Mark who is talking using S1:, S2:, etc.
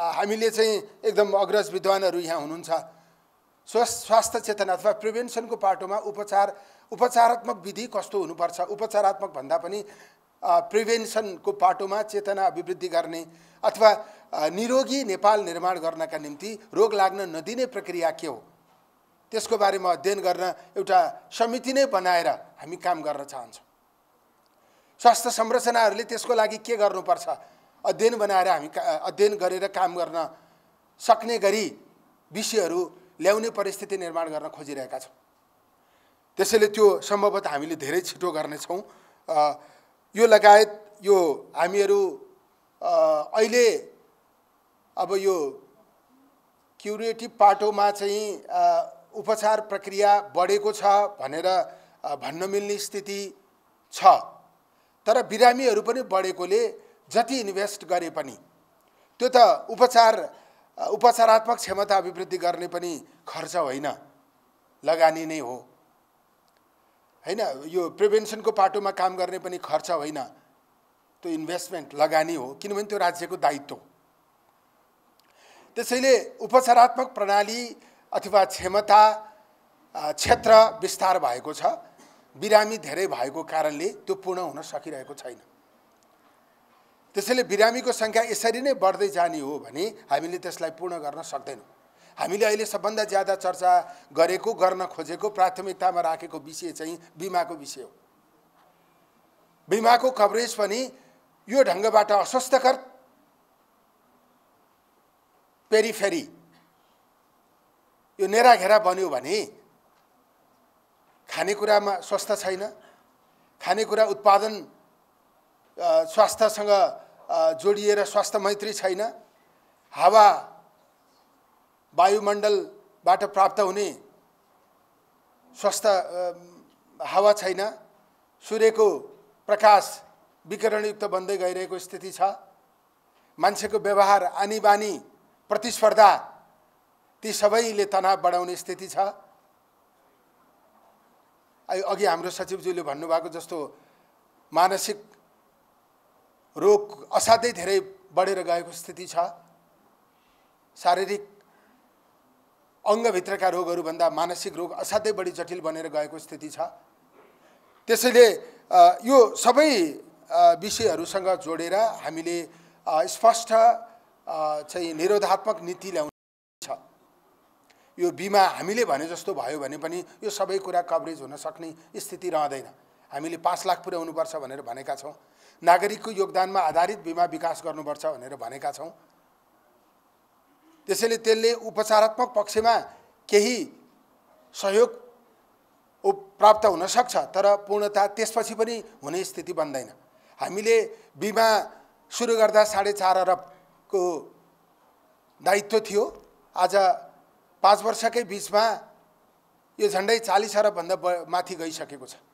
S1: हामीले चाहिँ एकदम अग्रज विद्वानहरू यहाँ हुनुहुन्छ स्व स्वास्थ्य चेतना अथवा प्रिभेन्सनको पाटोमा उपचार उपचारात्मक विधि कस्तो हुनुपर्छ उपचारात्मक भन्दा पनि प्रिभेन्सनको पाटोमा चेतना अभिवृद्धि गर्ने अथवा निरोगी नेपाल निर्माण गर्नका निम्ति रोग लाग्न नदिने प्रक्रिया के हो त्यसको बारेमा अध्ययन गर्न एउटा समिति नै बनाएर हामी काम गर्न चाहन्छौँ स्वास्थ्य संरचनाहरूले त्यसको लागि के गर्नुपर्छ अध्ययन बनाएर हामी अध्ययन गरेर काम गर्न सक्ने गरी विषयहरू ल्याउने परिस्थिति निर्माण गर्न खोजिरहेका छौँ त्यसैले त्यो सम्भवतः हामीले धेरै छिटो गर्नेछौँ यो लगायत यो हामीहरू अहिले अब यो क्युरेटिभ पाटोमा चाहिँ उपचार प्रक्रिया बढेको छ भनेर भन्न मिल्ने स्थिति छ तर बिरामीहरू पनि बढेकोले जति इन्भेस्ट गरे पनि त्यो त उपचार उपचारात्मक क्षमता अभिवृद्धि गर्ने पनि खर्च होइन लगानी नै हो होइन यो प्रिभेन्सनको पाटोमा काम गर्ने पनि खर्च होइन त्यो इन्भेस्टमेन्ट लगानी हो किनभने त्यो राज्यको दायित्व त्यसैले उपचारात्मक प्रणाली अथवा क्षमता क्षेत्र विस्तार भएको छ बिरामी धेरै भएको कारणले त्यो पूर्ण हुन सकिरहेको छैन त्यसैले बिरामीको सङ्ख्या यसरी नै बढ्दै जाने हो भने हामीले त्यसलाई पूर्ण गर्न सक्दैनौँ हामीले अहिले सबभन्दा ज्यादा चर्चा गरेको गर्न खोजेको प्राथमिकतामा राखेको विषय चाहिँ बिमाको विषय हो बिमाको कभरेज पनि यो ढङ्गबाट अस्वस्थकर पेरिफेरी यो नेराघेरा बन्यो भने खानेकुरामा स्वस्थ छैन खानेकुरा उत्पादन स्वास्थ्यसँग जोडिएर स्वास्थ्य मैत्री छैन हावा वायुमण्डलबाट प्राप्त हुने स्वस्थ हावा छैन सूर्यको प्रकाश विकिरणयुक्त बन्दै गइरहेको स्थिति छ मान्छेको व्यवहार आनी बानी प्रतिस्पर्धा ती सबैले तनाव बढाउने स्थिति छ अघि हाम्रो सचिवज्यूले भन्नुभएको जस्तो मानसिक रोग असाध्यै धेरै बढेर गएको स्थिति छ शारीरिक अङ्गभित्रका रोगहरूभन्दा मानसिक रोग असाध्यै बढी जटिल बनेर गएको स्थिति छ त्यसैले यो सबै विषयहरूसँग जोडेर हामीले स्पष्ट चाहिँ निरोधात्मक नीति ल्याउनु छ यो बिमा हामीले भने जस्तो भयो भने पनि यो सबै कुरा कभरेज हुन सक्ने स्थिति रहँदैन हामीले पाँच लाख पुर्याउनुपर्छ भनेर भनेका छौँ नागरिकको योगदानमा आधारित बिमा विकास गर्नुपर्छ भनेर भनेका छौँ त्यसैले त्यसले उपचारात्मक पक्षमा केही सहयोग प्राप्त हुनसक्छ तर पूर्णता त्यसपछि पनि हुने स्थिति बन्दैन हामीले बिमा सुरु गर्दा साढे चार अरबको दायित्व थियो आज पाँच वर्षकै बिचमा यो झन्डै चालिस अरबभन्दा ब माथि गइसकेको छ